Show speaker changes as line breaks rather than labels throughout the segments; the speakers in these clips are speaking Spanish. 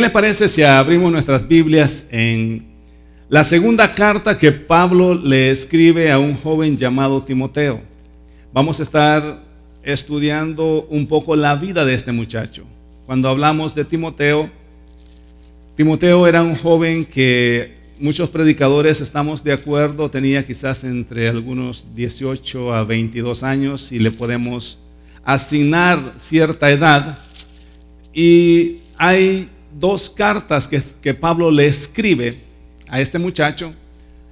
¿Qué les parece si abrimos nuestras Biblias en la segunda carta que Pablo le escribe a un joven llamado Timoteo? Vamos a estar estudiando un poco la vida de este muchacho. Cuando hablamos de Timoteo, Timoteo era un joven que muchos predicadores estamos de acuerdo, tenía quizás entre algunos 18 a 22 años y le podemos asignar cierta edad. Y hay dos cartas que, Pablo le escribe a este muchacho,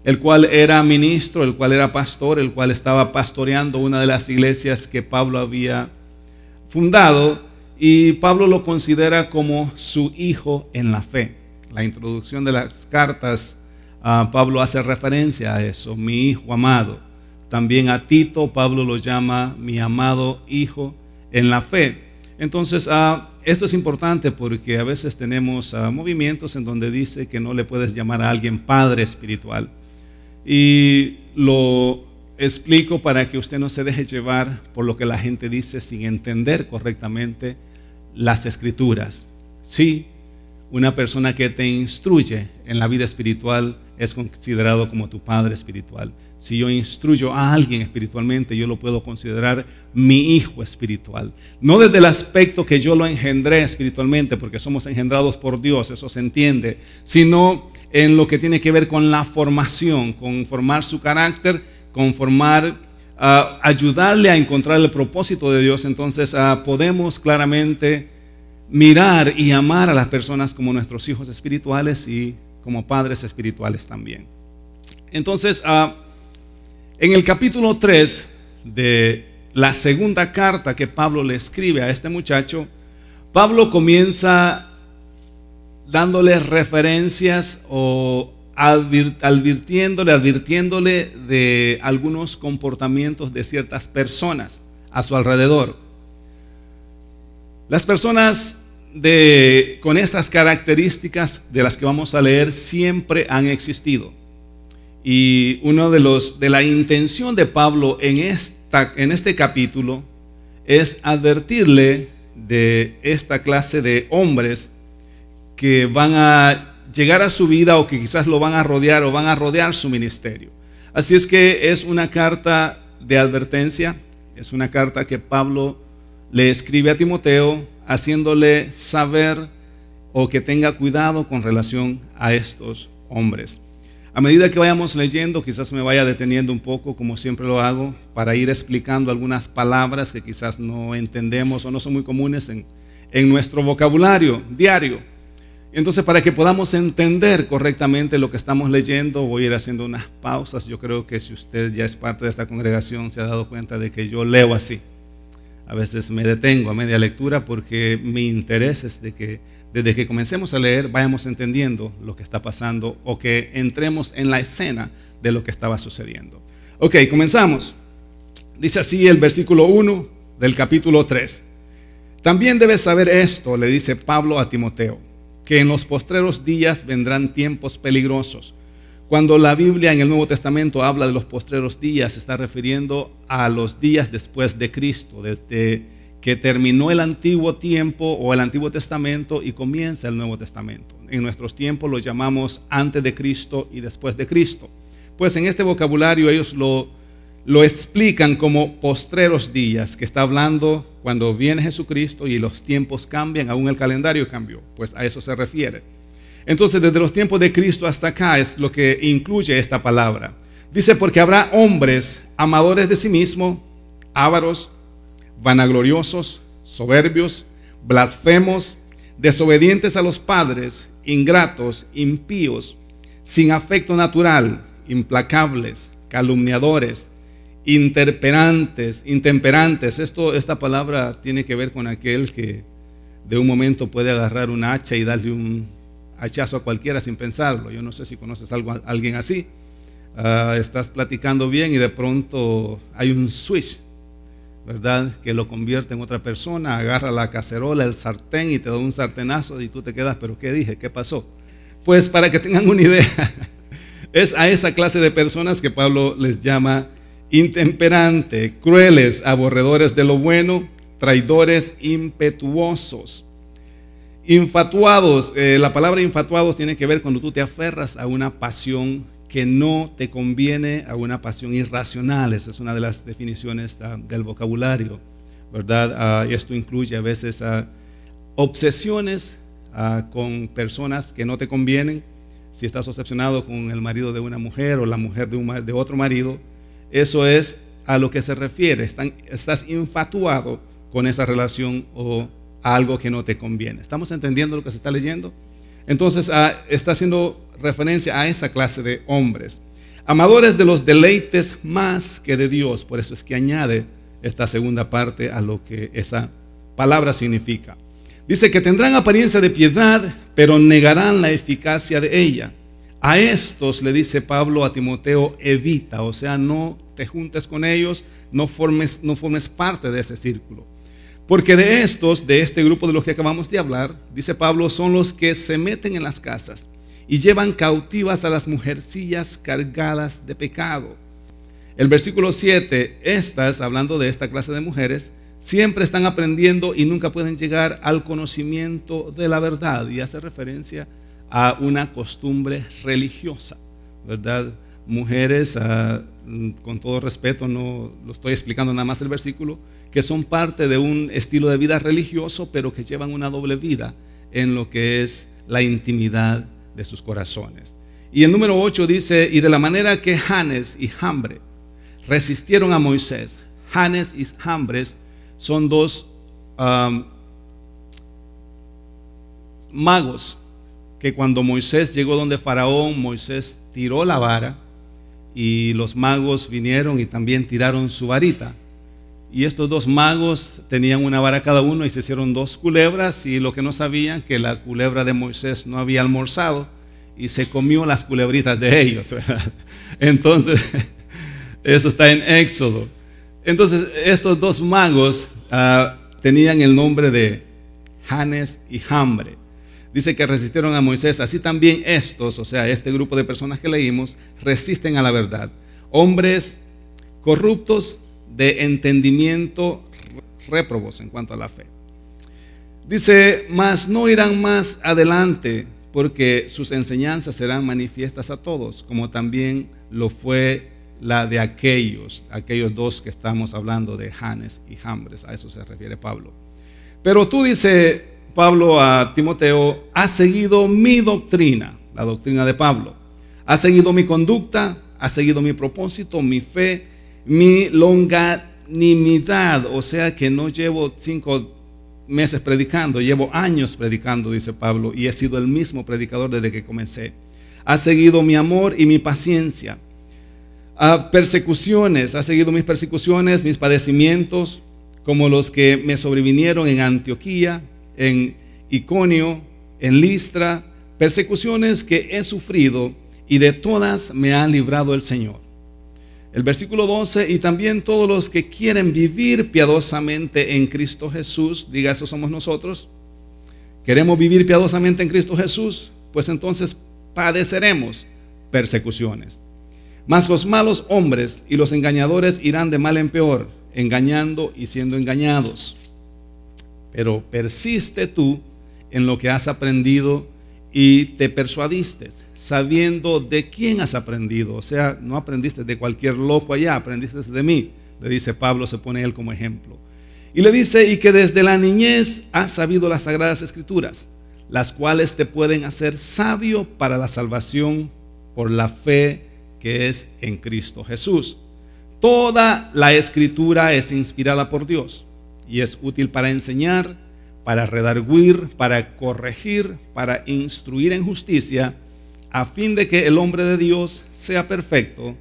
el cual era ministro, el cual era pastor, el cual estaba pastoreando una de las iglesias que Pablo había fundado, y Pablo lo considera como su hijo en la fe. La introducción de las cartas, ah, Pablo hace referencia a eso, mi hijo amado. También a Tito, Pablo lo llama mi amado hijo en la fe. Entonces, a ah, esto es importante porque a veces tenemos ah, movimientos en donde dice que no le puedes llamar a alguien padre espiritual. Y lo explico para que usted no se deje llevar por lo que la gente dice sin entender correctamente las escrituras. Sí, una persona que te instruye en la vida espiritual es considerado como tu padre espiritual. Si yo instruyo a alguien espiritualmente, yo lo puedo considerar mi hijo espiritual. No desde el aspecto que yo lo engendré espiritualmente, porque somos engendrados por Dios, eso se entiende, sino en lo que tiene que ver con la formación, con formar su carácter, con formar, ah, ayudarle a encontrar el propósito de Dios. Entonces ah, podemos claramente mirar y amar a las personas como nuestros hijos espirituales y como padres espirituales también. Entonces, ah, en el capítulo 3 de la segunda carta que Pablo le escribe a este muchacho, Pablo comienza dándole referencias o advirtiéndole, advirtiéndole de algunos comportamientos de ciertas personas a su alrededor. Las personas de, con estas características de las que vamos a leer siempre han existido. Y uno de los de la intención de Pablo en esta en este capítulo es advertirle de esta clase de hombres que van a llegar a su vida o que quizás lo van a rodear o van a rodear su ministerio. Así es que es una carta de advertencia, es una carta que Pablo le escribe a Timoteo haciéndole saber o que tenga cuidado con relación a estos hombres. A medida que vayamos leyendo, quizás me vaya deteniendo un poco, como siempre lo hago, para ir explicando algunas palabras que quizás no entendemos o no son muy comunes en, nuestro vocabulario diario. Entonces, para que podamos entender correctamente lo que estamos leyendo, voy a ir haciendo unas pausas. Yo creo que si usted ya es parte de esta congregación, se ha dado cuenta de que yo leo así a veces me detengo a media lectura porque mi interés es de que desde que comencemos a leer vayamos entendiendo lo que está pasando o que entremos en la escena de lo que estaba sucediendo. Ok, comenzamos. Dice así el versículo 1 del capítulo 3. También debes saber esto, le dice Pablo a Timoteo, que en los postreros días vendrán tiempos peligrosos cuando la Biblia en el Nuevo Testamento habla de los postreros días, se está refiriendo a los días después de Cristo, desde que terminó el antiguo tiempo o el Antiguo Testamento y comienza el Nuevo Testamento. En nuestros tiempos lo llamamos antes de Cristo y después de Cristo. Pues en este vocabulario ellos lo, lo explican como postreros días, que está hablando cuando viene Jesucristo y los tiempos cambian, aún el calendario cambió, pues a eso se refiere. Entonces, desde los tiempos de Cristo hasta acá es lo que incluye esta palabra. Dice, porque habrá hombres amadores de sí mismo, ávaros, vanagloriosos, soberbios, blasfemos, desobedientes a los padres, ingratos, impíos, sin afecto natural, implacables, calumniadores, interperantes, intemperantes. Esto, esta palabra tiene que ver con aquel que de un momento puede agarrar un hacha y darle un hachazo a cualquiera sin pensarlo. Yo no sé si conoces a alguien así. Ah, estás platicando bien y de pronto hay un switch, ¿verdad? Que lo convierte en otra persona, agarra la cacerola, el sartén y te da un sartenazo y tú te quedas, pero ¿qué dije? ¿Qué pasó? Pues para que tengan una idea, es a esa clase de personas que Pablo les llama intemperante, crueles, aborredores de lo bueno, traidores, impetuosos. Infatuados, eh, la palabra infatuados tiene que ver cuando tú te aferras a una pasión que no te conviene, a una pasión irracional. Esa es una de las definiciones ah, del vocabulario, ¿verdad? Ah, y esto incluye a veces ah, obsesiones con personas que no te convienen. Si estás obsesionado con el marido de una mujer o la mujer de, otro marido, eso es a lo que se refiere. estás infatuado con esa relación o algo que no te conviene. ¿Estamos entendiendo lo que se está leyendo? Entonces ah, está haciendo referencia a esa clase de hombres. Amadores de los deleites más que de Dios. Por eso es que añade esta segunda parte a lo que esa palabra significa. Dice que tendrán apariencia de piedad, pero negarán la eficacia de ella. A estos le dice Pablo a Timoteo, evita, o sea, no te juntes con ellos, no formes, no formes parte de ese círculo. Porque de estos, de este grupo de los que acabamos de hablar, dice Pablo, son los que se meten en las casas y llevan cautivas a las mujercillas cargadas de pecado. El versículo 7, estas, hablando de esta clase de mujeres, siempre están aprendiendo y nunca pueden llegar al conocimiento de la verdad. Y hace referencia a una costumbre religiosa, ¿verdad? Mujeres... a ah, Mm, con todo respeto, no lo estoy explicando nada más el versículo, que son parte de un estilo de vida religioso, pero que llevan una doble vida en lo que es la intimidad de sus corazones. Y el número 8 dice, y de la manera que Janes y Hambre resistieron a Moisés, Janes y Hambres son dos magos que cuando Moisés llegó donde Faraón, Moisés tiró la vara y los magos vinieron y también tiraron su varita. Y estos dos magos tenían una vara cada uno y se hicieron dos culebras y lo que no sabían que la culebra de Moisés no había almorzado y se comió las culebritas de ellos. Entonces, eso está en Éxodo. Entonces, estos dos magos ah, tenían el nombre de Hanes y Hambre. Dice que resistieron a Moisés, así también estos, o sea, este grupo de personas que leímos, resisten a la verdad. Hombres corruptos de entendimiento réprobos en cuanto a la fe. Dice, mas no irán más adelante, porque sus enseñanzas serán manifiestas a todos, como también lo fue la de aquellos, aquellos dos que estamos hablando de Janes y Jambres, a eso se refiere Pablo. Pero tú dice, Pablo a Timoteo, ha seguido mi doctrina, la doctrina de Pablo, ha seguido mi conducta, ha seguido mi propósito, mi fe, mi longanimidad, o sea que no llevo cinco meses predicando, llevo años predicando, dice Pablo, y he sido el mismo predicador desde que comencé. ha seguido mi amor y mi paciencia. A persecuciones, ha seguido mis persecuciones, mis padecimientos, como los que me sobrevinieron en Antioquía, en Iconio, en Listra, persecuciones que he sufrido y de todas me ha librado el Señor. El versículo 12, y también todos los que quieren vivir piadosamente en Cristo Jesús, diga eso somos nosotros, queremos vivir piadosamente en Cristo Jesús, pues entonces padeceremos persecuciones. Mas los malos hombres y los engañadores irán de mal en peor, engañando y siendo engañados pero persiste tú en lo que has aprendido y te persuadiste, sabiendo de quién has aprendido. O sea, no aprendiste de cualquier loco allá, aprendiste de mí, le dice Pablo, se pone él como ejemplo. Y le dice, y que desde la niñez has sabido las sagradas escrituras, las cuales te pueden hacer sabio para la salvación por la fe que es en Cristo Jesús. Toda la escritura es inspirada por Dios y es útil para enseñar, para redarguir, para corregir, para instruir en justicia, a fin de que el hombre de Dios sea perfecto,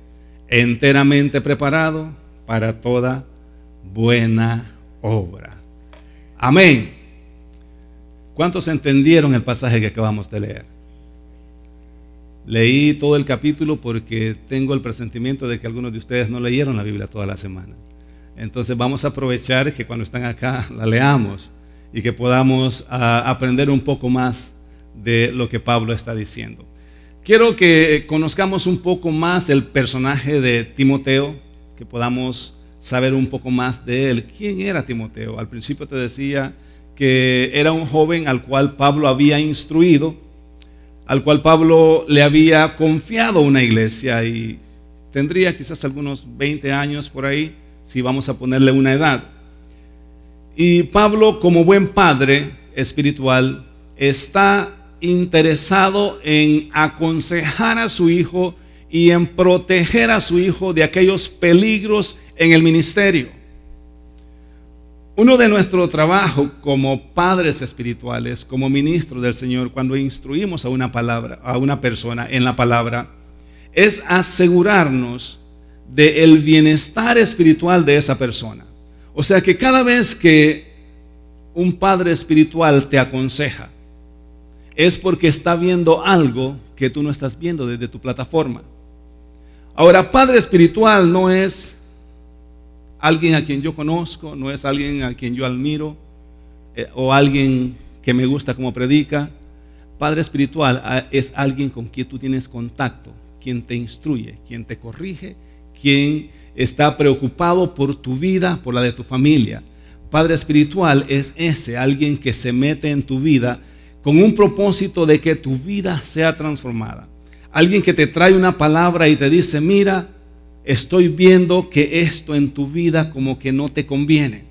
enteramente preparado para toda buena obra. Amén. ¿Cuántos entendieron el pasaje que acabamos de leer? Leí todo el capítulo porque tengo el presentimiento de que algunos de ustedes no leyeron la Biblia toda la semana. Entonces vamos a aprovechar que cuando están acá la leamos y que podamos ah, aprender un poco más de lo que Pablo está diciendo. Quiero que conozcamos un poco más el personaje de Timoteo, que podamos saber un poco más de él. ¿Quién era Timoteo? Al principio te decía que era un joven al cual Pablo había instruido, al cual Pablo le había confiado una iglesia y tendría quizás algunos 20 años por ahí si vamos a ponerle una edad. Y Pablo, como buen padre espiritual, está interesado en aconsejar a su hijo y en proteger a su hijo de aquellos peligros en el ministerio. Uno de nuestro trabajo como padres espirituales, como ministros del Señor, cuando instruimos a una palabra, a una persona en la palabra, es asegurarnos de el bienestar espiritual de esa persona. O sea que cada vez que un padre espiritual te aconseja, es porque está viendo algo que tú no estás viendo desde tu plataforma. Ahora, padre espiritual no es alguien a quien yo conozco, no es alguien a quien yo admiro, eh, o alguien que me gusta como predica. Padre espiritual ah, es alguien con quien tú tienes contacto, quien te instruye, quien te corrige quien está preocupado por tu vida, por la de tu familia. Padre espiritual es ese, alguien que se mete en tu vida con un propósito de que tu vida sea transformada. Alguien que te trae una palabra y te dice, mira, estoy viendo que esto en tu vida como que no te conviene.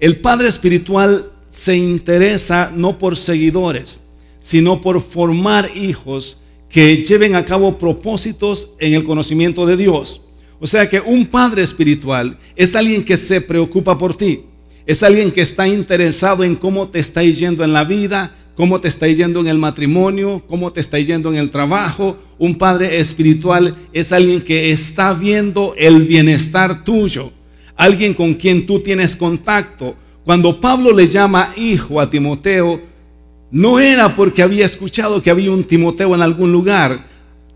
El Padre espiritual se interesa no por seguidores, sino por formar hijos que lleven a cabo propósitos en el conocimiento de Dios o sea que un padre espiritual es alguien que se preocupa por ti, es alguien que está interesado en cómo te está yendo en la vida, cómo te está yendo en el matrimonio, cómo te está yendo en el trabajo. Un padre espiritual es alguien que está viendo el bienestar tuyo, alguien con quien tú tienes contacto. Cuando Pablo le llama hijo a Timoteo, no era porque había escuchado que había un Timoteo en algún lugar,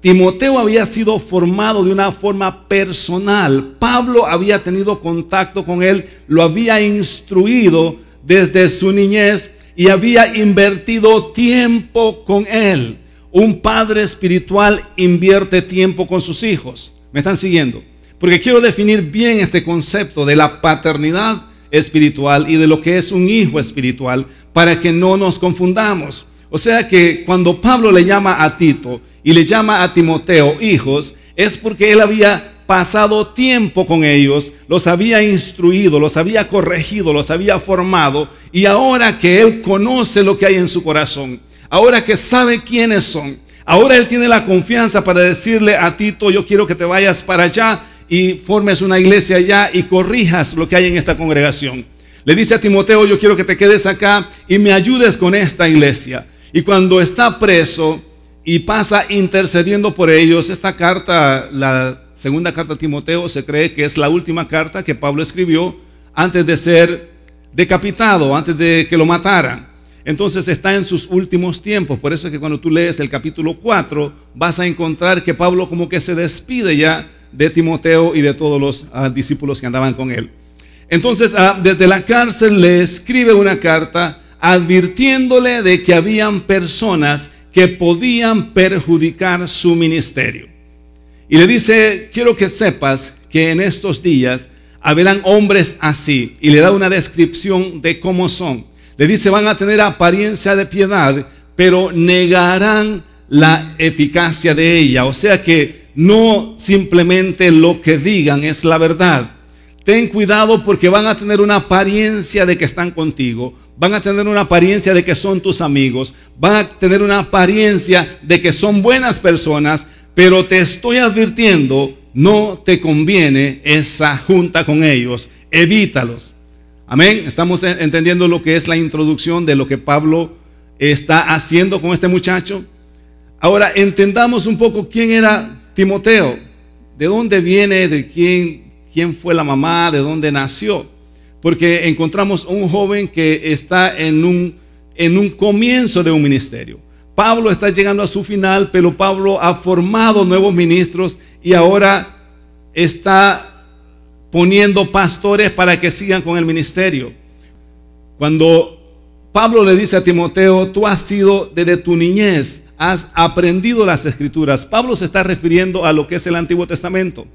Timoteo había sido formado de una forma personal. Pablo había tenido contacto con él, lo había instruido desde su niñez y había invertido tiempo con él. Un padre espiritual invierte tiempo con sus hijos. ¿Me están siguiendo? Porque quiero definir bien este concepto de la paternidad espiritual y de lo que es un hijo espiritual para que no nos confundamos. O sea que cuando Pablo le llama a Tito, y le llama a Timoteo hijos, es porque él había pasado tiempo con ellos, los había instruido, los había corregido, los había formado, y ahora que él conoce lo que hay en su corazón, ahora que sabe quiénes son, ahora él tiene la confianza para decirle a Tito, yo quiero que te vayas para allá y formes una iglesia allá y corrijas lo que hay en esta congregación. Le dice a Timoteo, yo quiero que te quedes acá y me ayudes con esta iglesia. Y cuando está preso, y pasa intercediendo por ellos. Esta carta, la segunda carta a Timoteo, se cree que es la última carta que Pablo escribió antes de ser decapitado, antes de que lo mataran. Entonces está en sus últimos tiempos. Por eso es que cuando tú lees el capítulo 4, vas a encontrar que Pablo como que se despide ya de Timoteo y de todos los ah, discípulos que andaban con él. Entonces, ah, desde la cárcel le escribe una carta advirtiéndole de que habían personas que podían perjudicar su ministerio. Y le dice, quiero que sepas que en estos días haberán hombres así. Y le da una descripción de cómo son. Le dice, van a tener apariencia de piedad, pero negarán la eficacia de ella. O sea que no simplemente lo que digan es la verdad. Ten cuidado porque van a tener una apariencia de que están contigo, van a tener una apariencia de que son tus amigos, van a tener una apariencia de que son buenas personas, pero te estoy advirtiendo, no te conviene esa junta con ellos, evítalos. Amén, estamos entendiendo lo que es la introducción de lo que Pablo está haciendo con este muchacho. Ahora entendamos un poco quién era Timoteo, de dónde viene, de quién, quién fue la mamá, de dónde nació porque encontramos un joven que está en un, en un comienzo de un ministerio. Pablo está llegando a su final, pero Pablo ha formado nuevos ministros y ahora está poniendo pastores para que sigan con el ministerio. Cuando Pablo le dice a Timoteo, tú has sido desde tu niñez, has aprendido las escrituras. Pablo se está refiriendo a lo que es el Antiguo Testamento.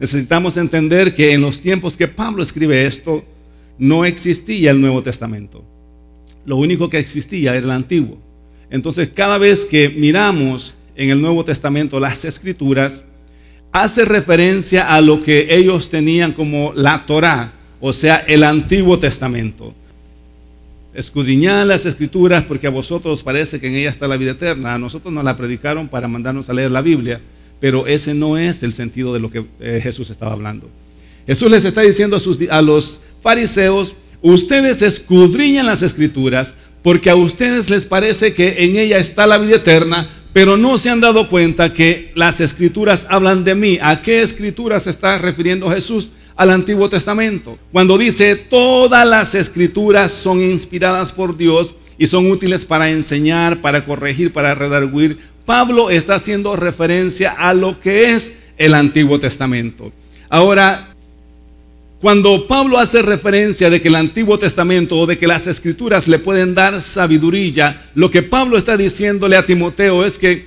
Necesitamos entender que en los tiempos que Pablo escribe esto, no existía el Nuevo Testamento. Lo único que existía era el Antiguo. Entonces, cada vez que miramos en el Nuevo Testamento las Escrituras, hace referencia a lo que ellos tenían como la Torá, o sea, el Antiguo Testamento. Escudriñad las Escrituras porque a vosotros parece que en ellas está la vida eterna. A nosotros nos la predicaron para mandarnos a leer la Biblia, pero ese no es el sentido de lo que eh, Jesús estaba hablando. Jesús les está diciendo a, sus, a los fariseos, ustedes escudriñan las escrituras porque a ustedes les parece que en ella está la vida eterna, pero no se han dado cuenta que las escrituras hablan de mí. ¿A qué escrituras se está refiriendo Jesús? Al Antiguo Testamento. Cuando dice, todas las escrituras son inspiradas por Dios y son útiles para enseñar, para corregir, para redarguir, Pablo está haciendo referencia a lo que es el Antiguo Testamento. Ahora, cuando Pablo hace referencia de que el Antiguo Testamento o de que las Escrituras le pueden dar sabiduría, lo que Pablo está diciéndole a Timoteo es que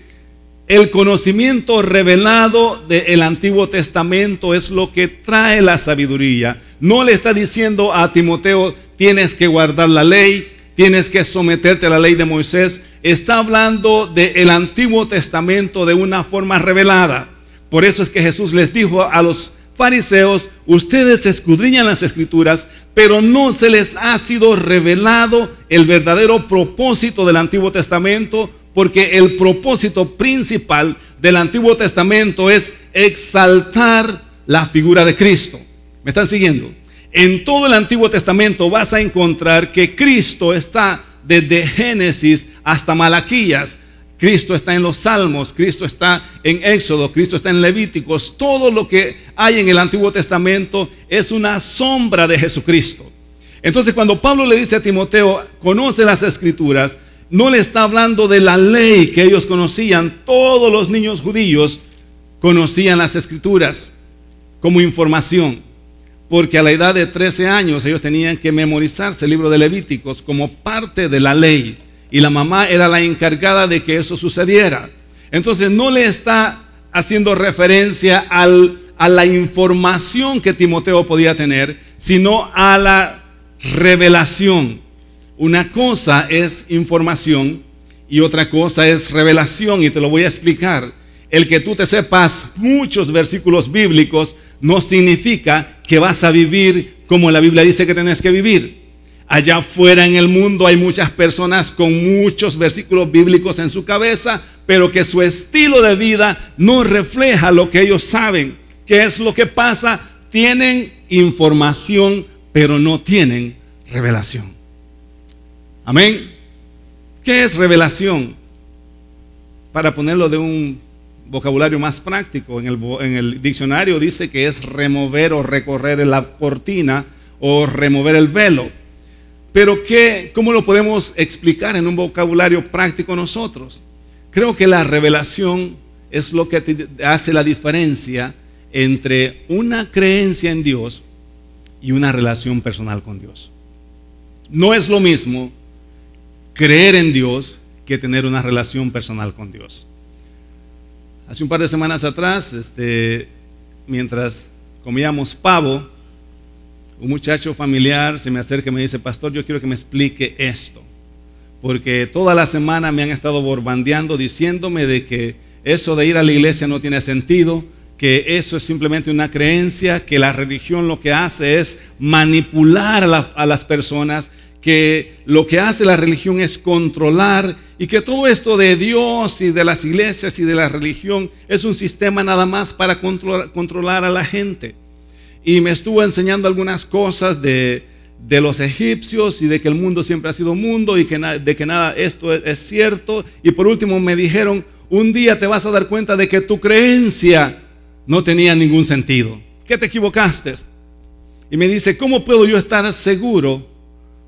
el conocimiento revelado del Antiguo Testamento es lo que trae la sabiduría. No le está diciendo a Timoteo, tienes que guardar la ley, tienes que someterte a la ley de Moisés. Está hablando del el Antiguo Testamento de una forma revelada. Por eso es que Jesús les dijo a los fariseos, ustedes escudriñan las escrituras, pero no se les ha sido revelado el verdadero propósito del Antiguo Testamento, porque el propósito principal del Antiguo Testamento es exaltar la figura de Cristo. ¿Me están siguiendo? En todo el Antiguo Testamento vas a encontrar que Cristo está desde Génesis hasta Malaquías Cristo está en los Salmos, Cristo está en Éxodo, Cristo está en Levíticos. Todo lo que hay en el Antiguo Testamento es una sombra de Jesucristo. Entonces cuando Pablo le dice a Timoteo, conoce las escrituras, no le está hablando de la ley que ellos conocían. Todos los niños judíos conocían las escrituras como información, porque a la edad de 13 años ellos tenían que memorizarse el libro de Levíticos como parte de la ley y la mamá era la encargada de que eso sucediera. Entonces no le está haciendo referencia a la información que Timoteo podía tener, sino a la revelación. Una cosa es información y otra cosa es revelación y te lo voy a explicar. El que tú te sepas muchos versículos bíblicos no significa que vas a vivir como la Biblia dice que tenés que vivir. Allá afuera en el mundo hay muchas personas con muchos versículos bíblicos en su cabeza, pero que su estilo de vida no refleja lo que ellos saben. ¿Qué es lo que pasa? Tienen información, pero no tienen revelación. Amén. ¿Qué es revelación? Para ponerlo de un vocabulario más práctico, en el, en el diccionario dice que es remover o recorrer la cortina o remover el velo pero ¿qué, ¿cómo lo podemos explicar en un vocabulario práctico nosotros? Creo que la revelación es lo que hace la diferencia entre una creencia en Dios y una relación personal con Dios. No es lo mismo creer en Dios que tener una relación personal con Dios. Hace un par de semanas atrás, este, mientras comíamos pavo, un muchacho familiar se me acerca y me dice, pastor, yo quiero que me explique esto. Porque toda la semana me han estado borbandeando diciéndome de que eso de ir a la iglesia no tiene sentido, que eso es simplemente una creencia, que la religión lo que hace es manipular a, las personas, que lo que hace la religión es controlar y que todo esto de Dios y de las iglesias y de la religión es un sistema nada más para controlar a la gente y me estuvo enseñando algunas cosas de, de los egipcios y de que el mundo siempre ha sido mundo y que de que nada esto es, cierto. Y por último me dijeron, un día te vas a dar cuenta de que tu creencia no tenía ningún sentido, que te equivocaste. Y me dice, ¿cómo puedo yo estar seguro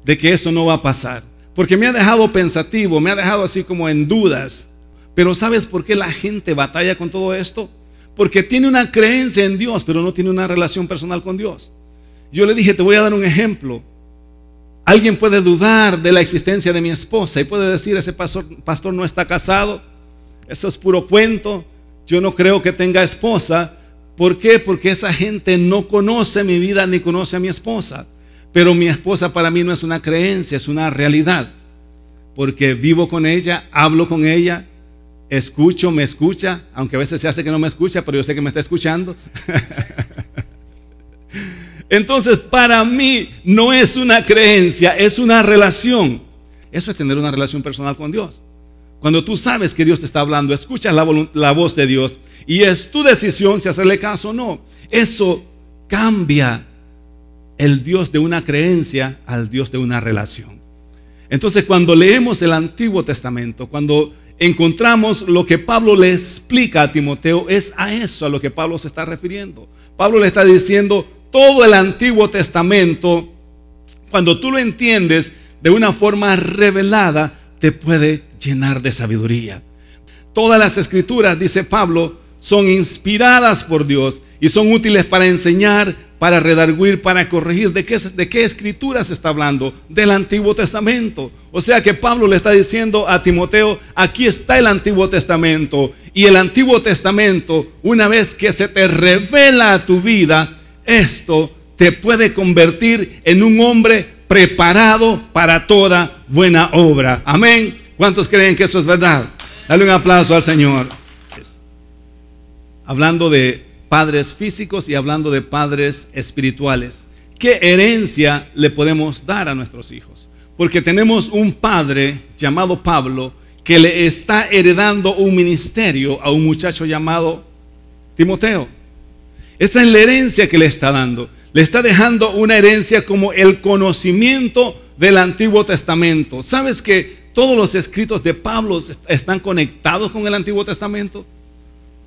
de que eso no va a pasar? Porque me ha dejado pensativo, me ha dejado así como en dudas. Pero ¿sabes por qué la gente batalla con todo esto? Porque tiene una creencia en Dios, pero no tiene una relación personal con Dios. Yo le dije, te voy a dar un ejemplo. Alguien puede dudar de la existencia de mi esposa y puede decir, ese pastor, no está casado, eso es puro cuento, yo no creo que tenga esposa. ¿Por qué? Porque esa gente no conoce mi vida ni conoce a mi esposa. Pero mi esposa para mí no es una creencia, es una realidad. Porque vivo con ella, hablo con ella, escucho, me escucha, aunque a veces se hace que no me escucha, pero yo sé que me está escuchando. Entonces, para mí no es una creencia, es una relación. Eso es tener una relación personal con Dios. Cuando tú sabes que Dios te está hablando, escuchas la, voz de Dios y es tu decisión si hacerle caso o no. Eso cambia el Dios de una creencia al Dios de una relación. Entonces, cuando leemos el Antiguo Testamento, cuando encontramos lo que Pablo le explica a Timoteo, es a eso a lo que Pablo se está refiriendo. Pablo le está diciendo, todo el Antiguo Testamento, cuando tú lo entiendes de una forma revelada, te puede llenar de sabiduría. Todas las escrituras, dice Pablo, son inspiradas por Dios y son útiles para enseñar, para redarguir, para corregir. ¿De qué, ¿De qué escritura se está hablando? Del Antiguo Testamento. O sea que Pablo le está diciendo a Timoteo, aquí está el Antiguo Testamento. Y el Antiguo Testamento, una vez que se te revela a tu vida, esto te puede convertir en un hombre preparado para toda buena obra. Amén. ¿Cuántos creen que eso es verdad? Dale un aplauso al Señor hablando de padres físicos y hablando de padres espirituales. ¿Qué herencia le podemos dar a nuestros hijos? Porque tenemos un padre llamado Pablo que le está heredando un ministerio a un muchacho llamado Timoteo. Esa es la herencia que le está dando. Le está dejando una herencia como el conocimiento del Antiguo Testamento. ¿Sabes que todos los escritos de Pablo están conectados con el Antiguo Testamento?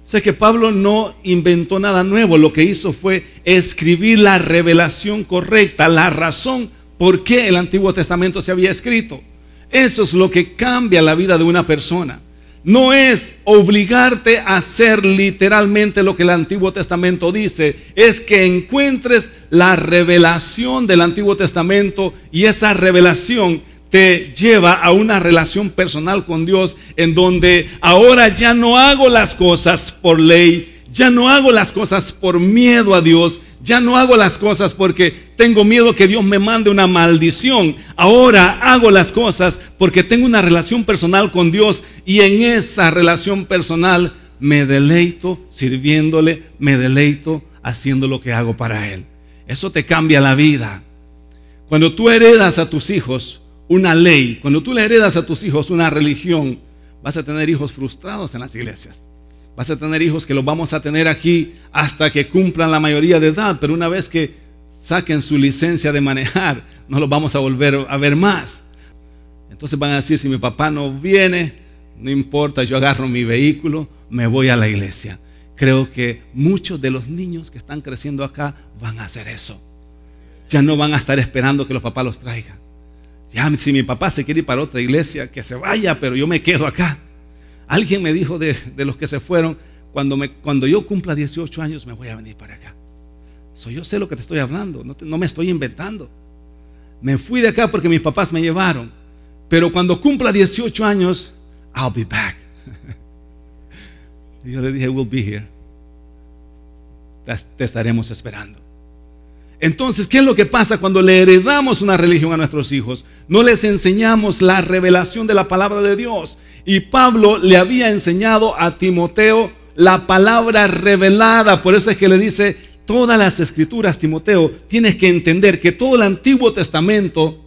Sé que Pablo no inventó nada nuevo, lo que hizo fue escribir la revelación correcta, la razón por qué el Antiguo Testamento se había escrito. Eso es lo que cambia la vida de una persona. No es obligarte a hacer literalmente lo que el Antiguo Testamento dice, es que encuentres la revelación del Antiguo Testamento y esa revelación te lleva a una relación personal con Dios en donde ahora ya no hago las cosas por ley, ya no hago las cosas por miedo a Dios, ya no hago las cosas porque tengo miedo que Dios me mande una maldición. Ahora hago las cosas porque tengo una relación personal con Dios y en esa relación personal me deleito sirviéndole, me deleito haciendo lo que hago para Él. Eso te cambia la vida. Cuando tú heredas a tus hijos una ley, cuando tú le heredas a tus hijos una religión, vas a tener hijos frustrados en las iglesias. Vas a tener hijos que los vamos a tener aquí hasta que cumplan la mayoría de edad, pero una vez que saquen su licencia de manejar, no los vamos a volver a ver más. Entonces van a decir, si mi papá no viene, no importa, yo agarro mi vehículo, me voy a la iglesia. Creo que muchos de los niños que están creciendo acá van a hacer eso. Ya no van a estar esperando que los papás los traigan. Ya, si mi papá se quiere ir para otra iglesia, que se vaya, pero yo me quedo acá. Alguien me dijo de, los que se fueron, cuando, cuando yo cumpla 18 años me voy a venir para acá. So, yo sé lo que te estoy hablando, no, me estoy inventando. Me fui de acá porque mis papás me llevaron, pero cuando cumpla 18 años, I'll be back. Y yo le dije, we'll be here. te estaremos esperando. Entonces, ¿qué es lo que pasa cuando le heredamos una religión a nuestros hijos? No les enseñamos la revelación de la palabra de Dios. Y Pablo le había enseñado a Timoteo la palabra revelada. Por eso es que le dice, todas las escrituras, Timoteo, tienes que entender que todo el Antiguo Testamento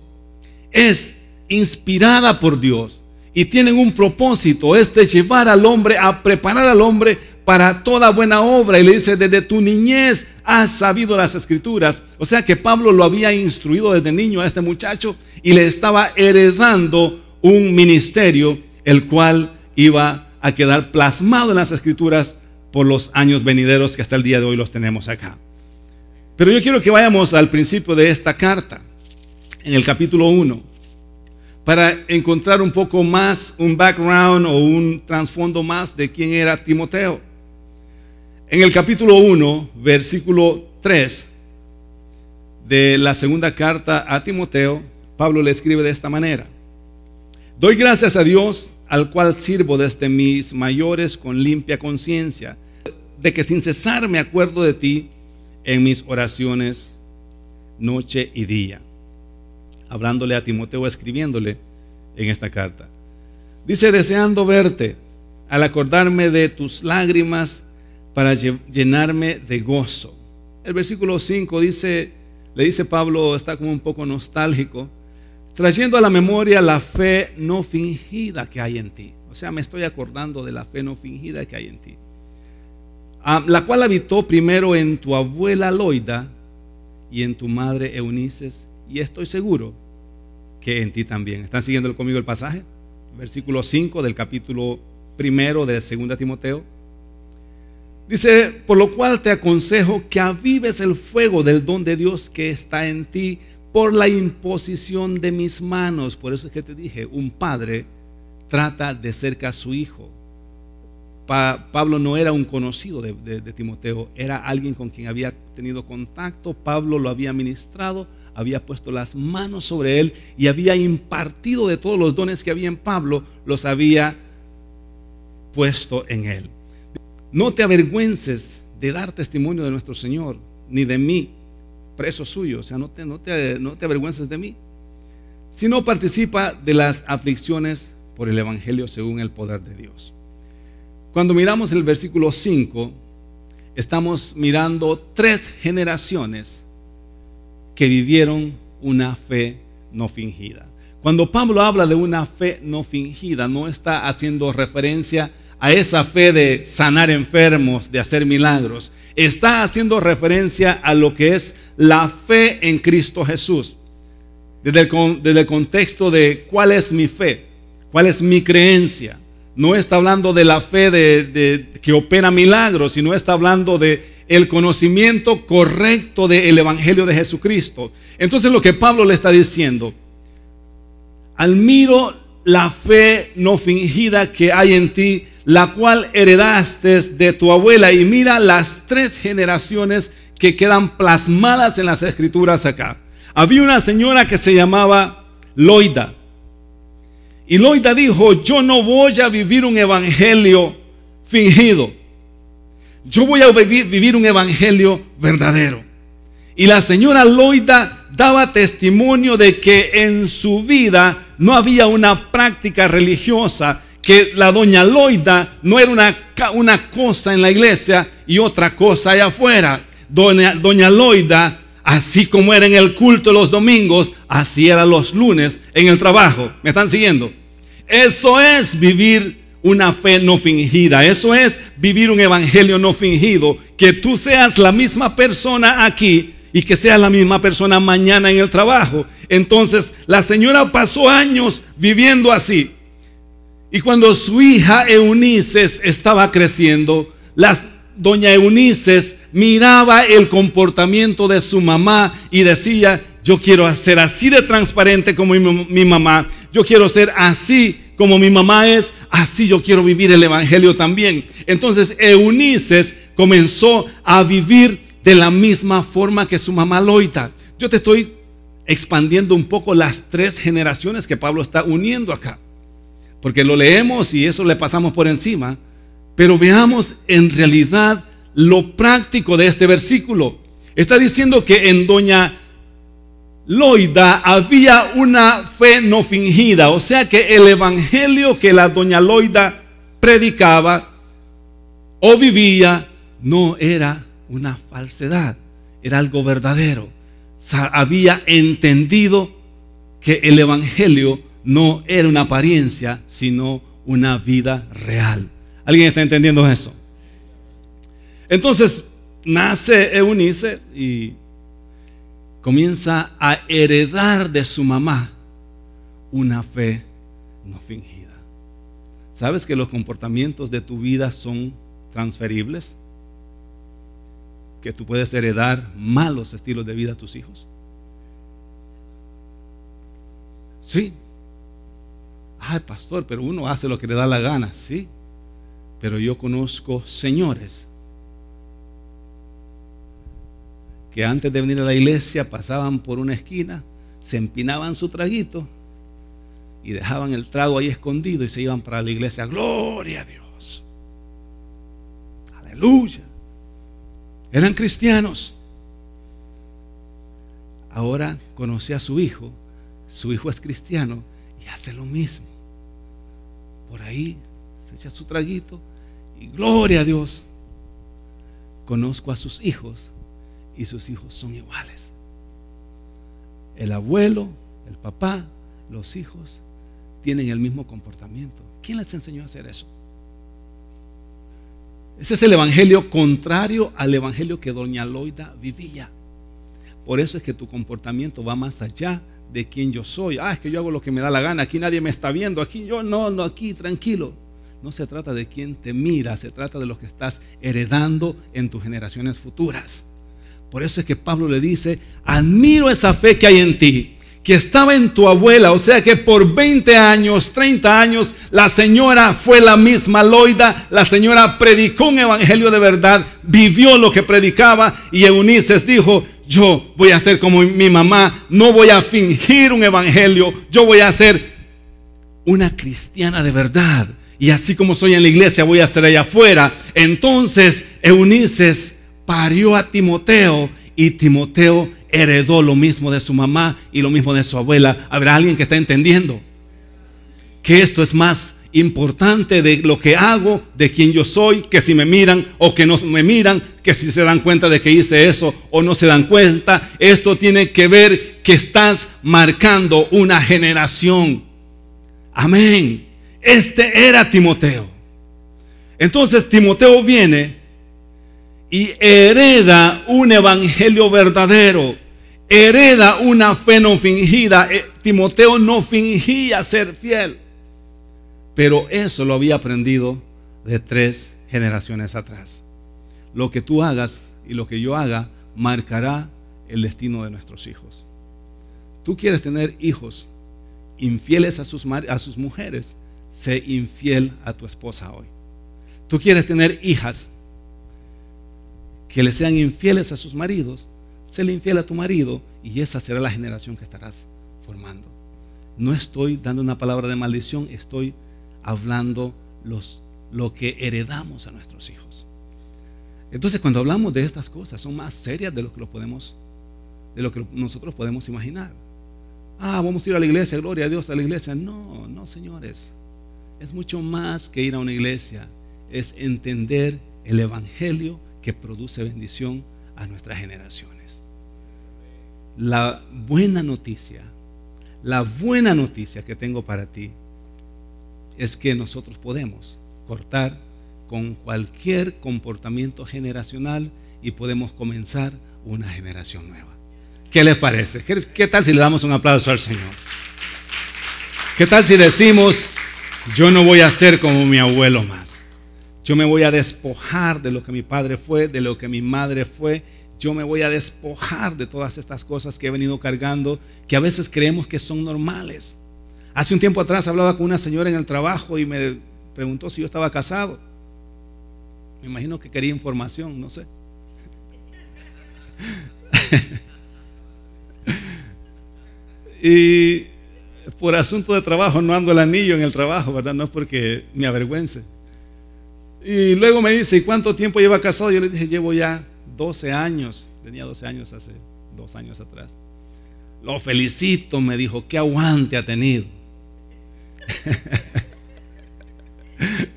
es inspirada por Dios y tienen un propósito, es de llevar al hombre, a preparar al hombre para toda buena obra. Y le dice, desde tu niñez has sabido las escrituras. O sea que Pablo lo había instruido desde niño a este muchacho y le estaba heredando un ministerio, el cual iba a quedar plasmado en las escrituras por los años venideros que hasta el día de hoy los tenemos acá. Pero yo quiero que vayamos al principio de esta carta, en el capítulo 1, para encontrar un poco más, un background o un trasfondo más de quién era Timoteo. En el capítulo 1, versículo 3 de la segunda carta a Timoteo, Pablo le escribe de esta manera. Doy gracias a Dios, al cual sirvo desde mis mayores con limpia conciencia, de que sin cesar me acuerdo de ti en mis oraciones noche y día. Hablándole a Timoteo, escribiéndole en esta carta. Dice, deseando verte, al acordarme de tus lágrimas, para llenarme de gozo. El versículo 5 dice, le dice Pablo, está como un poco nostálgico, trayendo a la memoria la fe no fingida que hay en ti. O sea, me estoy acordando de la fe no fingida que hay en ti. la cual habitó primero en tu abuela Loida y en tu madre Eunices, y estoy seguro que en ti también. ¿Están siguiendo conmigo el pasaje? Versículo 5 del capítulo primero de 2 Timoteo. Dice, por lo cual te aconsejo que avives el fuego del don de Dios que está en ti por la imposición de mis manos. Por eso es que te dije, un padre trata de cerca a su hijo. Pablo no era un conocido de, de Timoteo, era alguien con quien había tenido contacto, Pablo lo había ministrado, había puesto las manos sobre él y había impartido de todos los dones que había en Pablo, los había puesto en él. No te avergüences de dar testimonio de nuestro Señor, ni de mí, preso suyo. O sea, no te, no no te avergüences de mí. Si participa de las aflicciones por el Evangelio según el poder de Dios. Cuando miramos el versículo 5, estamos mirando tres generaciones que vivieron una fe no fingida. Cuando Pablo habla de una fe no fingida, no está haciendo referencia a a esa fe de sanar enfermos, de hacer milagros, está haciendo referencia a lo que es la fe en Cristo Jesús. Desde el, contexto de cuál es mi fe, cuál es mi creencia. No está hablando de la fe de, que opera milagros, sino está hablando de el conocimiento correcto del Evangelio de Jesucristo. Entonces lo que Pablo le está diciendo, admiro la fe no fingida que hay en ti, la cual heredaste de tu abuela. Y mira las tres generaciones que quedan plasmadas en las escrituras acá. Había una señora que se llamaba Loida. Y Loida dijo, yo no voy a vivir un evangelio fingido. Yo voy a vivir, un evangelio verdadero. Y la señora Loida daba testimonio de que en su vida no había una práctica religiosa, que la doña Loida no era una, una cosa en la iglesia y otra cosa allá afuera. Doña, doña Loida, así como era en el culto los domingos, así era los lunes en el trabajo. ¿Me están siguiendo? Eso es vivir una fe no fingida. Eso es vivir un evangelio no fingido. Que tú seas la misma persona aquí y que seas la misma persona mañana en el trabajo. Entonces, la señora pasó años viviendo así. Y cuando su hija Eunices estaba creciendo, la doña Eunices miraba el comportamiento de su mamá y decía, yo quiero ser así de transparente como mi, mi mamá, yo quiero ser así como mi mamá es, así yo quiero vivir el Evangelio también. Entonces Eunices comenzó a vivir de la misma forma que su mamá Loita. Yo te estoy expandiendo un poco las tres generaciones que Pablo está uniendo acá porque lo leemos y eso le pasamos por encima, pero veamos en realidad lo práctico de este versículo. Está diciendo que en Doña Loida había una fe no fingida, o sea que el evangelio que la Doña Loida predicaba o vivía no era una falsedad, era algo verdadero. había entendido que el evangelio no era una apariencia, sino una vida real. ¿Alguien está entendiendo eso? Entonces, nace Eunice y comienza a heredar de su mamá una fe no fingida. ¿Sabes que los comportamientos de tu vida son transferibles? Que tú puedes heredar malos estilos de vida a tus hijos. Sí, Ay, pastor, pero uno hace lo que le da la gana, ¿sí? Pero yo conozco señores que antes de venir a la iglesia pasaban por una esquina, se empinaban su traguito y dejaban el trago ahí escondido y se iban para la iglesia. Gloria a Dios. Aleluya. Eran cristianos. Ahora conocí a su hijo. Su hijo es cristiano hace lo mismo. Por ahí se echa su traguito y gloria a Dios. Conozco a sus hijos y sus hijos son iguales. El abuelo, el papá, los hijos tienen el mismo comportamiento. ¿Quién les enseñó a hacer eso? Ese es el evangelio contrario al evangelio que doña Loida vivía. Por eso es que tu comportamiento va más allá de quién yo soy. Ah, es que yo hago lo que me da la gana, aquí nadie me está viendo, aquí yo no, no, aquí tranquilo. No se trata de quien te mira, se trata de lo que estás heredando en tus generaciones futuras. Por eso es que Pablo le dice, admiro esa fe que hay en ti que estaba en tu abuela, o sea que por 20 años, 30 años, la señora fue la misma Loida, la señora predicó un evangelio de verdad, vivió lo que predicaba y Eunices dijo, yo voy a ser como mi mamá, no voy a fingir un evangelio, yo voy a ser una cristiana de verdad. Y así como soy en la iglesia, voy a ser allá afuera. Entonces Eunices parió a Timoteo y Timoteo heredó lo mismo de su mamá y lo mismo de su abuela. ¿Habrá alguien que está entendiendo? Que esto es más importante de lo que hago, de quién yo soy, que si me miran o que no me miran, que si se dan cuenta de que hice eso o no se dan cuenta. Esto tiene que ver que estás marcando una generación. Amén. Este era Timoteo. Entonces Timoteo viene y hereda un evangelio verdadero, hereda una fe no fingida. Eh, Timoteo no fingía ser fiel, pero eso lo había aprendido de tres generaciones atrás. Lo que tú hagas y lo que yo haga marcará el destino de nuestros hijos. Tú quieres tener hijos infieles a sus, a sus mujeres, sé infiel a tu esposa hoy. Tú quieres tener hijas que le sean infieles a sus maridos, se le infiel a tu marido y esa será la generación que estarás formando. No estoy dando una palabra de maldición, estoy hablando los, lo que heredamos a nuestros hijos. Entonces, cuando hablamos de estas cosas, son más serias de que, de lo que nosotros podemos imaginar. Ah, vamos a ir a la iglesia, gloria a Dios, a la iglesia. No, no, señores. Es mucho más que ir a una iglesia. Es entender el Evangelio que produce bendición a nuestras generaciones. La buena noticia, la buena noticia que tengo para ti es que nosotros podemos cortar con cualquier comportamiento generacional y podemos comenzar una generación nueva. ¿Qué les parece? ¿Qué, tal si le damos un aplauso al Señor? ¿Qué tal si decimos, yo no voy a ser como mi abuelo más? Yo me voy a despojar de lo que mi padre fue, de lo que mi madre fue. Yo me voy a despojar de todas estas cosas que he venido cargando, que a veces creemos que son normales. Hace un tiempo atrás hablaba con una señora en el trabajo y me preguntó si yo estaba casado. Me imagino que quería información, no sé. y por asunto de trabajo no ando el anillo en el trabajo, ¿verdad? No es porque me avergüence. Y luego me dice, ¿y cuánto tiempo lleva casado? Yo le dije, llevo ya 12 años. Tenía 12 años hace dos años atrás. Lo felicito, me dijo, qué aguante ha tenido.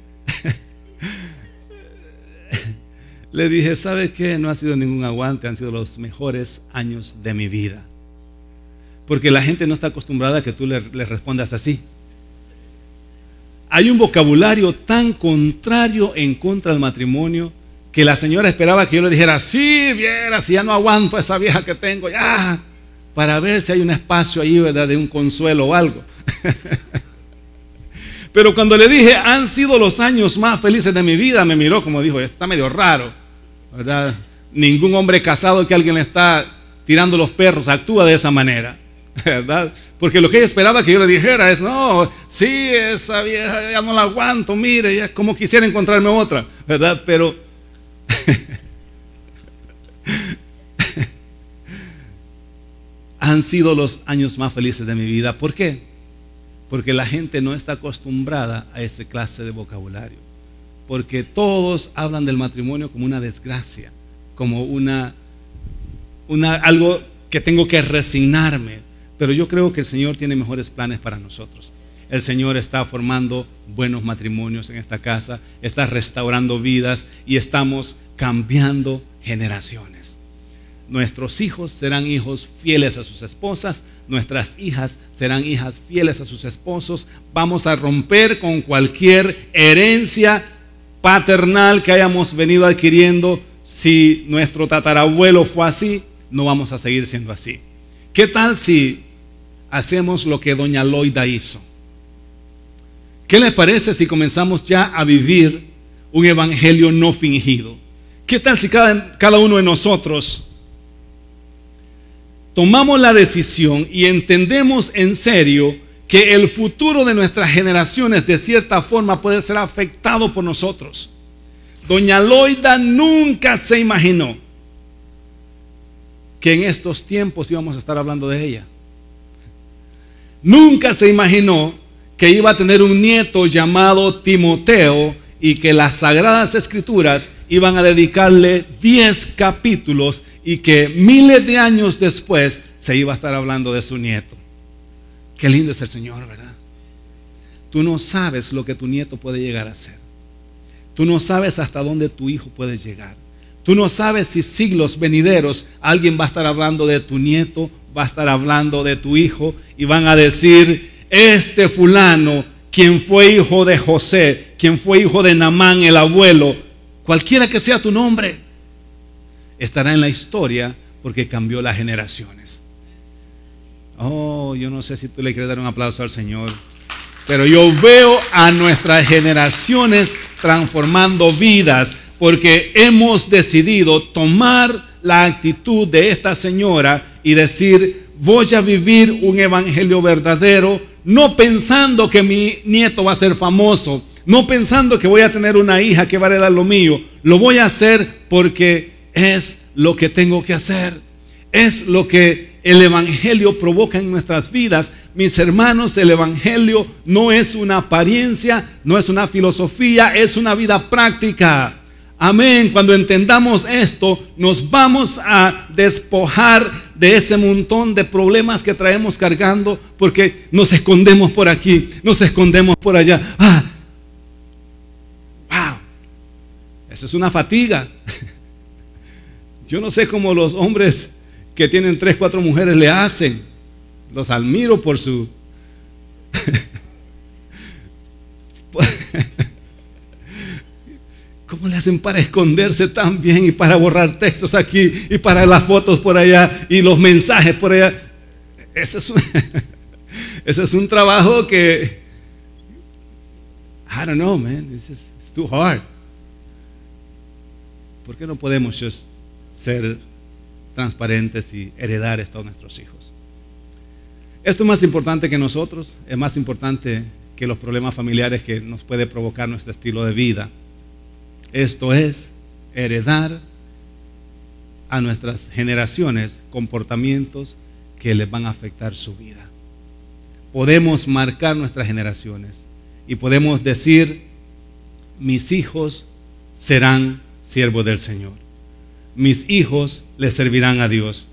Le dije, ¿sabes qué? No ha sido ningún aguante, han sido los mejores años de mi vida. Porque la gente no está acostumbrada a que tú le respondas así hay un vocabulario tan contrario en contra del matrimonio que la señora esperaba que yo le dijera, sí, viera, si ya no aguanto a esa vieja que tengo, ya, para ver si hay un espacio ahí, ¿verdad? De un consuelo o algo. Pero cuando le dije, han sido los años más felices de mi vida, me miró como dijo, está medio raro, ¿verdad? Ningún hombre casado que alguien le está tirando los perros actúa de esa manera. ¿verdad? Porque lo que ella esperaba que yo le dijera es, no, sí, esa vieja ya no la aguanto, mire, ya como quisiera encontrarme otra, ¿verdad? Pero han sido los años más felices de mi vida. ¿Por qué? Porque la gente no está acostumbrada a ese clase de vocabulario. Porque todos hablan del matrimonio como una desgracia, como una, una algo que tengo que resignarme, pero yo creo que el Señor tiene mejores planes para nosotros. El Señor está formando buenos matrimonios en esta casa, está restaurando vidas y estamos cambiando generaciones. Nuestros hijos serán hijos fieles a sus esposas, nuestras hijas serán hijas fieles a sus esposos. Vamos a romper con cualquier herencia paternal que hayamos venido adquiriendo. Si nuestro tatarabuelo fue así, no vamos a seguir siendo así. ¿Qué tal si hacemos lo que doña Loida hizo. ¿Qué les parece si comenzamos ya a vivir un evangelio no fingido? ¿Qué tal si cada, cada uno de nosotros tomamos la decisión y entendemos en serio que el futuro de nuestras generaciones de cierta forma puede ser afectado por nosotros? Doña Loida nunca se imaginó que en estos tiempos íbamos a estar hablando de ella nunca se imaginó que iba a tener un nieto llamado Timoteo y que las sagradas escrituras iban a dedicarle 10 capítulos y que miles de años después se iba a estar hablando de su nieto. Qué lindo es el Señor, ¿verdad? Tú no sabes lo que tu nieto puede llegar a ser. Tú no sabes hasta dónde tu hijo puede llegar. Tú no sabes si siglos venideros alguien va a estar hablando de tu nieto, va a estar hablando de tu hijo y van a decir, este fulano, quien fue hijo de José, quien fue hijo de Namán el abuelo, cualquiera que sea tu nombre, estará en la historia porque cambió las generaciones. Oh, yo no sé si tú le quieres dar un aplauso al Señor. Pero yo veo a nuestras generaciones transformando vidas, porque hemos decidido tomar la actitud de esta señora y decir, voy a vivir un evangelio verdadero, no pensando que mi nieto va a ser famoso, no pensando que voy a tener una hija que va a heredar lo mío, lo voy a hacer porque es lo que tengo que hacer, es lo que el Evangelio provoca en nuestras vidas. Mis hermanos, el Evangelio no es una apariencia, no es una filosofía, es una vida práctica. Amén. Cuando entendamos esto, nos vamos a despojar de ese montón de problemas que traemos cargando porque nos escondemos por aquí, nos escondemos por allá. Ah, wow. Eso es una fatiga. Yo no sé cómo los hombres que tienen tres, cuatro mujeres le hacen. Los admiro por su ¿Cómo le hacen para esconderse tan bien y para borrar textos aquí y para las fotos por allá y los mensajes por allá? Ese es un, trabajo que, I don't know, man, it's, too hard. ¿Por qué no podemos ser transparentes y heredar esto a nuestros hijos? Esto es más importante que nosotros, es más importante que los problemas familiares que nos puede provocar nuestro estilo de vida esto es heredar a nuestras generaciones comportamientos que les van a afectar su vida. Podemos marcar nuestras generaciones y podemos decir, mis hijos serán siervos del Señor. Mis hijos le servirán a Dios.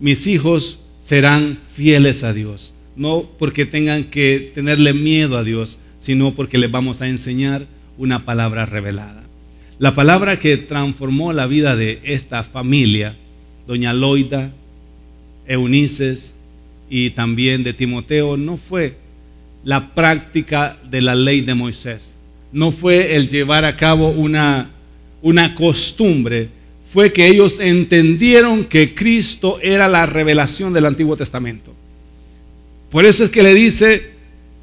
Mis hijos serán fieles a Dios. No porque tengan que tenerle miedo a Dios, sino porque les vamos a enseñar una palabra revelada. La palabra que transformó la vida de esta familia, doña Loida, Eunices y también de Timoteo, no fue la práctica de la ley de Moisés, no fue el llevar a cabo una, una costumbre, fue que ellos entendieron que Cristo era la revelación del Antiguo Testamento. Por eso es que le dice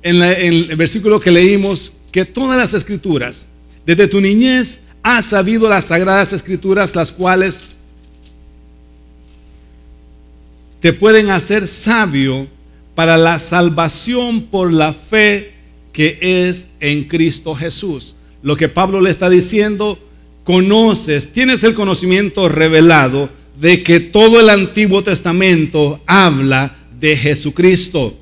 en, en el versículo que leímos que todas las escrituras, desde tu niñez ha sabido las sagradas escrituras, las cuales te pueden hacer sabio para la salvación por la fe que es en Cristo Jesús. Lo que Pablo le está diciendo, conoces, tienes el conocimiento revelado de que todo el Antiguo Testamento habla de Jesucristo.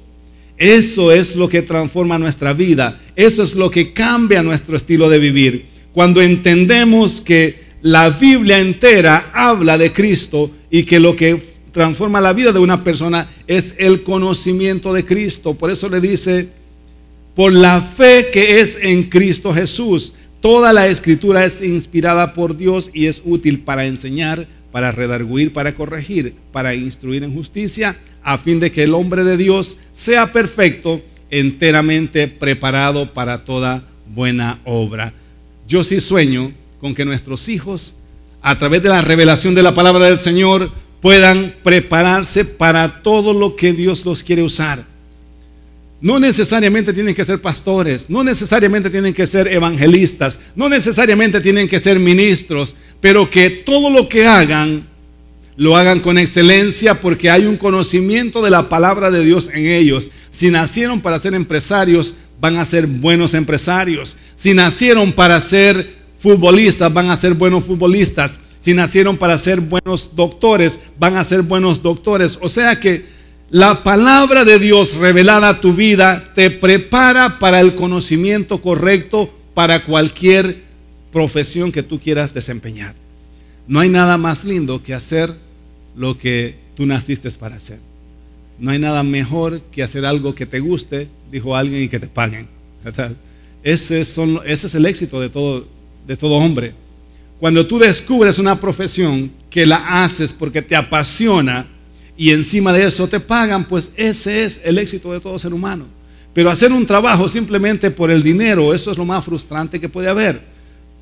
Eso es lo que transforma nuestra vida, eso es lo que cambia nuestro estilo de vivir cuando entendemos que la Biblia entera habla de Cristo y que lo que transforma la vida de una persona es el conocimiento de Cristo. Por eso le dice, por la fe que es en Cristo Jesús. Toda la escritura es inspirada por Dios y es útil para enseñar, para redarguir, para corregir, para instruir en justicia, a fin de que el hombre de Dios sea perfecto, enteramente preparado para toda buena obra. Yo sí sueño con que nuestros hijos, a través de la revelación de la palabra del Señor, puedan prepararse para todo lo que Dios los quiere usar. No necesariamente tienen que ser pastores, no necesariamente tienen que ser evangelistas, no necesariamente tienen que ser ministros, pero que todo lo que hagan lo hagan con excelencia porque hay un conocimiento de la palabra de Dios en ellos. Si nacieron para ser empresarios, van a ser buenos empresarios. Si nacieron para ser futbolistas, van a ser buenos futbolistas. Si nacieron para ser buenos doctores, van a ser buenos doctores. O sea que la palabra de Dios revelada a tu vida te prepara para el conocimiento correcto para cualquier profesión que tú quieras desempeñar. No hay nada más lindo que hacer lo que tú naciste para hacer. No hay nada mejor que hacer algo que te guste, dijo alguien, y que te paguen. Ese, es el éxito de todo, de todo hombre. Cuando tú descubres una profesión que la haces porque te apasiona y encima de eso te pagan, pues ese es el éxito de todo ser humano. Pero hacer un trabajo simplemente por el dinero, eso es lo más frustrante que puede haber.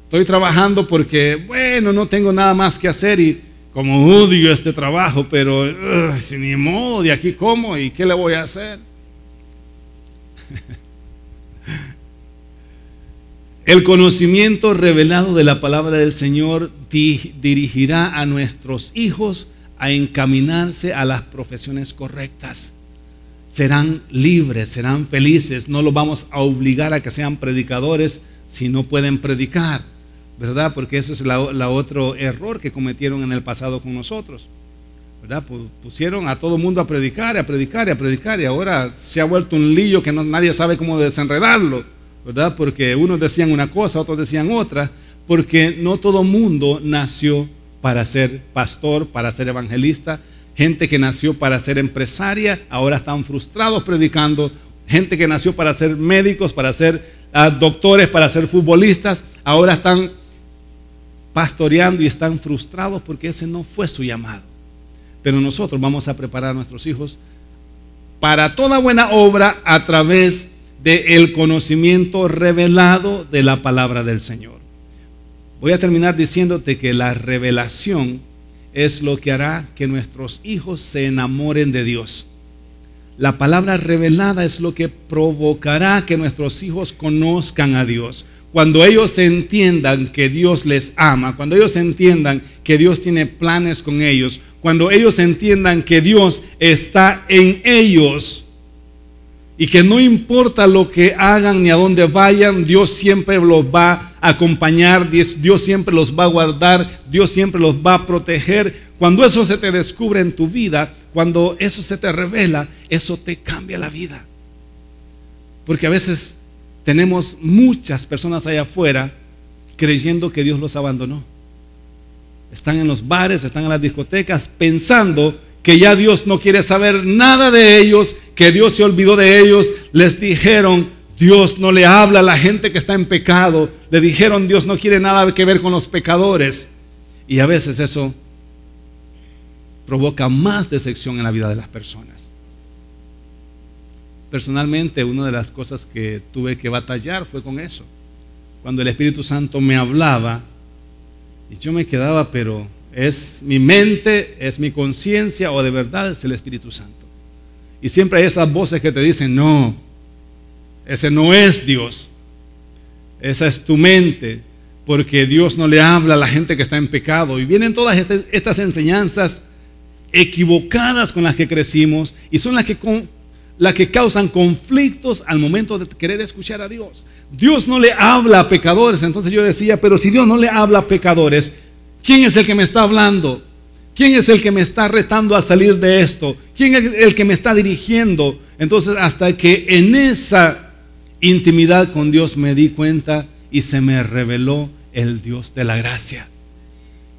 Estoy trabajando porque, bueno, no tengo nada más que hacer y como odio este trabajo, pero sin ni modo, de aquí como y qué le voy a hacer. El conocimiento revelado de la palabra del Señor dirigirá a nuestros hijos a encaminarse a las profesiones correctas. Serán libres, serán felices, no los vamos a obligar a que sean predicadores si no pueden predicar ¿verdad? Porque eso es la, otro error que cometieron en el pasado con nosotros, ¿verdad? Pusieron a todo mundo a predicar, a predicar, a predicar, y ahora se ha vuelto un lío que no, nadie sabe cómo desenredarlo, ¿verdad? Porque unos decían una cosa, otros decían otra, porque no todo mundo nació para ser pastor, para ser evangelista, gente que nació para ser empresaria, ahora están frustrados predicando, gente que nació para ser médicos, para ser ah, doctores, para ser futbolistas, ahora están pastoreando y están frustrados porque ese no fue su llamado. Pero nosotros vamos a preparar a nuestros hijos para toda buena obra a través del conocimiento revelado de la palabra del Señor. Voy a terminar diciéndote que la revelación es lo que hará que nuestros hijos se enamoren de Dios. La palabra revelada es lo que provocará que nuestros hijos conozcan a Dios cuando ellos entiendan que Dios les ama, cuando ellos entiendan que Dios tiene planes con ellos, cuando ellos entiendan que Dios está en ellos y que no importa lo que hagan ni a dónde vayan, Dios siempre los va a acompañar, Dios siempre los va a guardar, Dios siempre los va a proteger. Cuando eso se te descubre en tu vida, cuando eso se te revela, eso te cambia la vida. Porque a veces tenemos muchas personas allá afuera creyendo que Dios los abandonó. Están en los bares, están en las discotecas, pensando que ya Dios no quiere saber nada de ellos, que Dios se olvidó de ellos. Les dijeron, Dios no le habla a la gente que está en pecado. Le dijeron, Dios no quiere nada que ver con los pecadores. Y a veces eso provoca más decepción en la vida de las personas. Personalmente, una de las cosas que tuve que batallar fue con eso. Cuando el Espíritu Santo me hablaba, y yo me quedaba, pero es mi mente, es mi conciencia o de verdad es el Espíritu Santo. Y siempre hay esas voces que te dicen, no, ese no es Dios, esa es tu mente, porque Dios no le habla a la gente que está en pecado. Y vienen todas este, estas enseñanzas equivocadas con las que crecimos y son las que la que causan conflictos al momento de querer escuchar a Dios. Dios no le habla a pecadores. Entonces yo decía, pero si Dios no le habla a pecadores, ¿quién es el que me está hablando? ¿Quién es el que me está retando a salir de esto? ¿Quién es el que me está dirigiendo? Entonces hasta que en esa intimidad con Dios me di cuenta y se me reveló el Dios de la gracia.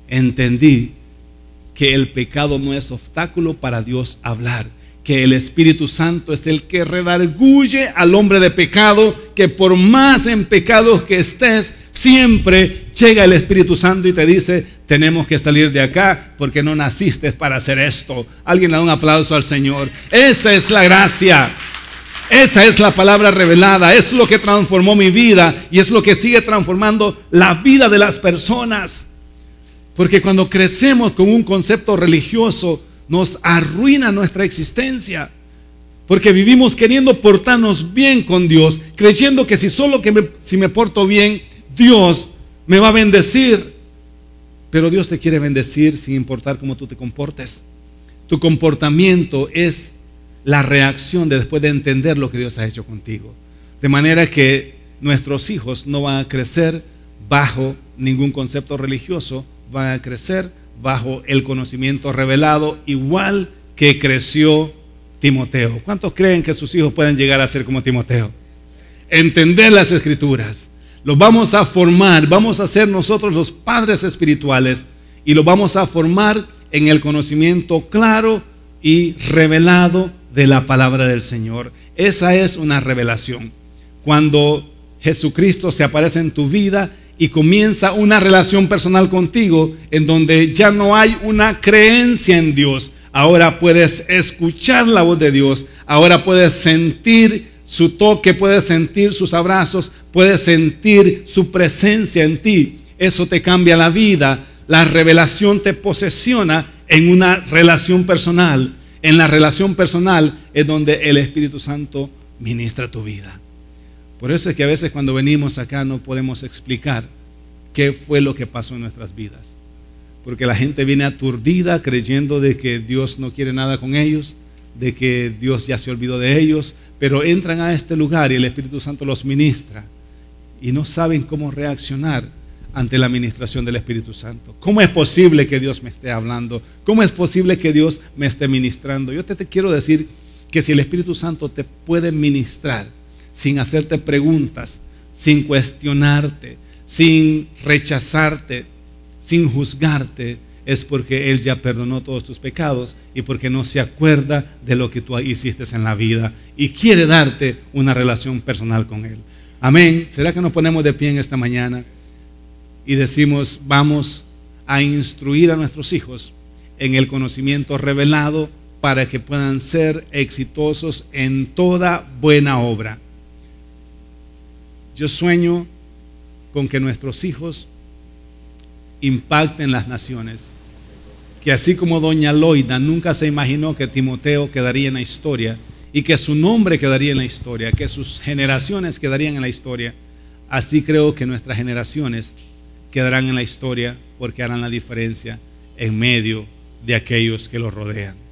Entendí que el pecado no es obstáculo para Dios hablar que el Espíritu Santo es el que redarguye al hombre de pecado, que por más en pecados que estés, siempre llega el Espíritu Santo y te dice, tenemos que salir de acá porque no naciste para hacer esto. Alguien da un aplauso al Señor. Esa es la gracia. Esa es la palabra revelada, es lo que transformó mi vida y es lo que sigue transformando la vida de las personas. Porque cuando crecemos con un concepto religioso, nos arruina nuestra existencia. Porque vivimos queriendo portarnos bien con Dios, creyendo que si solo que me, si me porto bien, Dios me va a bendecir. Pero Dios te quiere bendecir sin importar cómo tú te comportes. Tu comportamiento es la reacción de después de entender lo que Dios ha hecho contigo. De manera que nuestros hijos no van a crecer bajo ningún concepto religioso, van a crecer bajo el conocimiento revelado, igual que creció Timoteo. ¿Cuántos creen que sus hijos pueden llegar a ser como Timoteo? Entender las escrituras. Los vamos a formar, vamos a ser nosotros los padres espirituales y lo vamos a formar en el conocimiento claro y revelado de la palabra del Señor. Esa es una revelación. Cuando Jesucristo se aparece en tu vida, y comienza una relación personal contigo en donde ya no hay una creencia en Dios. Ahora puedes escuchar la voz de Dios, ahora puedes sentir su toque, puedes sentir sus abrazos, puedes sentir su presencia en ti. Eso te cambia la vida. La revelación te posesiona en una relación personal. En la relación personal es donde el Espíritu Santo ministra tu vida. Por eso es que a veces cuando venimos acá no podemos explicar qué fue lo que pasó en nuestras vidas. Porque la gente viene aturdida creyendo de que Dios no quiere nada con ellos, de que Dios ya se olvidó de ellos, pero entran a este lugar y el Espíritu Santo los ministra y no saben cómo reaccionar ante la ministración del Espíritu Santo. ¿Cómo es posible que Dios me esté hablando? ¿Cómo es posible que Dios me esté ministrando? Yo te, te quiero decir que si el Espíritu Santo te puede ministrar, sin hacerte preguntas, sin cuestionarte, sin rechazarte, sin juzgarte, es porque Él ya perdonó todos tus pecados y porque no se acuerda de lo que tú hiciste en la vida y quiere darte una relación personal con Él. Amén. ¿Será que nos ponemos de pie en esta mañana y decimos, vamos a instruir a nuestros hijos en el conocimiento revelado para que puedan ser exitosos en toda buena obra? Yo sueño con que nuestros hijos impacten las naciones. Que así como doña Loida nunca se imaginó que Timoteo quedaría en la historia y que su nombre quedaría en la historia, que sus generaciones quedarían en la historia, así creo que nuestras generaciones quedarán en la historia porque harán la diferencia en medio de aquellos que los rodean.